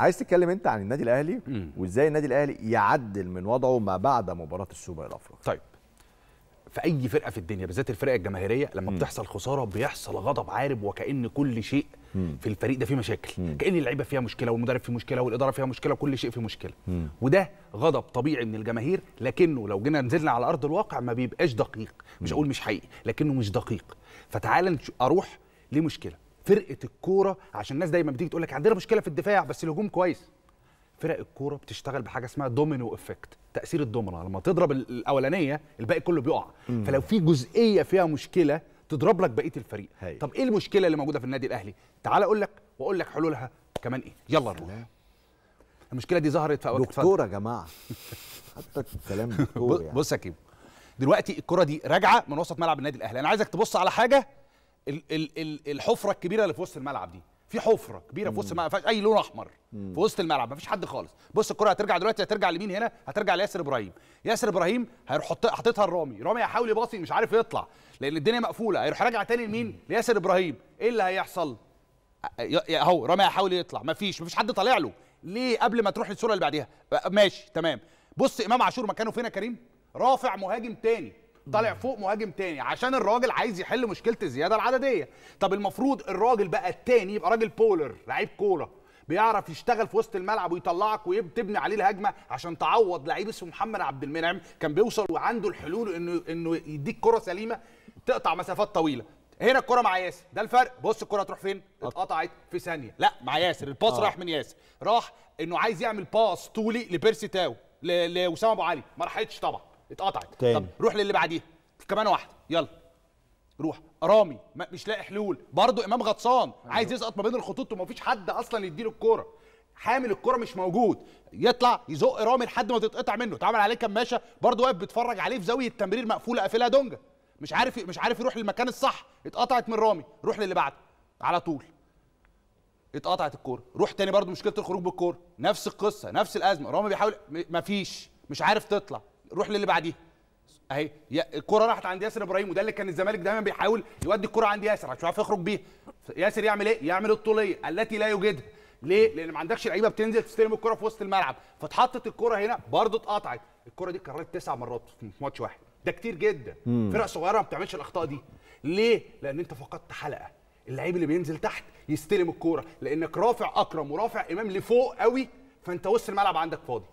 عايز تتكلم انت عن النادي الاهلي وازاي النادي الاهلي يعدل من وضعه ما بعد مباراه السوبر الافريقي طيب في اي فرقه في الدنيا بالذات الفرق الجماهيريه لما م. بتحصل خساره بيحصل غضب عارب وكان كل شيء م. في الفريق ده فيه مشاكل م. كان اللعيبه فيها مشكله والمدرب فيه مشكله والاداره فيها مشكله وكل شيء فيه مشكله م. وده غضب طبيعي من الجماهير لكنه لو جينا نزلنا على ارض الواقع ما بيبقاش دقيق مش هقول مش حقيقي لكنه مش دقيق فتعال اروح لمشكله فرقه الكوره عشان الناس دايما بتيجي تقول لك عندنا مشكله في الدفاع بس الهجوم كويس فرق الكوره بتشتغل بحاجه اسمها دومينو افكت تاثير الدومينو لما تضرب الاولانيه الباقي كله بيقع مم. فلو في جزئيه فيها مشكله تضرب لك بقيه الفريق هي. طب ايه المشكله اللي موجوده في النادي الاهلي تعال اقول لك واقول لك حلولها كمان ايه يلا نروح المشكله دي ظهرت في اوقات دكتور يا جماعه حتى الكلام دكتور يعني. بص يا كيمو دلوقتي الكره دي راجعه من وسط ملعب النادي الاهلي انا عايزك تبص على حاجه الحفره الكبيره اللي في وسط الملعب دي في حفره كبيره في وسط الملعب ما فيهاش اي لون احمر في وسط الملعب ما فيش حد خالص بص الكره هترجع دلوقتي هترجع لمين هنا هترجع لياسر ابراهيم ياسر ابراهيم هيروح حاططها لرامي رامي هيحاول يباصي مش عارف يطلع لان الدنيا مقفوله هيروح راجع تاني لمين لياسر ابراهيم ايه اللي هيحصل اهو رامي هيحاول يطلع ما فيش ما فيش حد طالع له ليه قبل ما تروح للصوره اللي بعديها ماشي تمام بص امام عاشور مكانه فين يا كريم رافع مهاجم تاني طالع فوق مهاجم تاني عشان الراجل عايز يحل مشكله الزياده العدديه طب المفروض الراجل بقى التاني يبقى راجل بولر لعيب كوره بيعرف يشتغل في وسط الملعب ويطلعك وتبني عليه الهجمه عشان تعوض لعيب اسمه محمد عبد المنعم كان بيوصل وعنده الحلول انه انه يديك كره سليمه تقطع مسافات طويله هنا الكره مع ياسر ده الفرق بص الكره تروح فين اتقطعت في ثانيه لا مع ياسر الباص آه. راح من ياسر راح انه عايز يعمل باص طولي لبيرسي تاو لاسامه ابو علي ما راحتش طبعا اتقطعت تاني. طب روح للي بعديها كمان واحده يلا روح رامي مش لاقي حلول برضه امام غطسان أيوه. عايز يسقط ما بين الخطوط ومفيش حد اصلا يديله الكوره حامل الكرة مش موجود يطلع يزق رامي لحد ما تتقطع منه اتعمل عليه كماشه برضه واقف بيتفرج عليه في زاويه التمرير مقفوله قافلها دونجا مش عارف مش عارف يروح للمكان الصح اتقطعت من رامي روح للي بعده على طول اتقطعت الكوره روح تاني برضه مشكله الخروج بالكوره نفس القصه نفس الازمه رامي بيحاول مفيش مش عارف تطلع روح للي بعديها اهي الكره راحت عند ياسر ابراهيم وده اللي كان الزمالك دايما بيحاول يودي الكره عند ياسر عشان يعرف يخرج بيها ياسر يعمل ايه يعمل الطوليه التي لا يوجدها ليه لان ما عندكش لعيبه بتنزل تستلم الكره في وسط الملعب فاتحطت الكره هنا برضه اتقطعت الكره دي اتكررت تسع مرات في ماتش واحد ده كتير جدا فرق صغيره ما بتعملش الاخطاء دي ليه لان انت فقدت حلقه اللعيب اللي بينزل تحت يستلم الكوره لانك رافع اكرم ورافع امام لفوق قوي فانت وسط الملعب عندك فاضي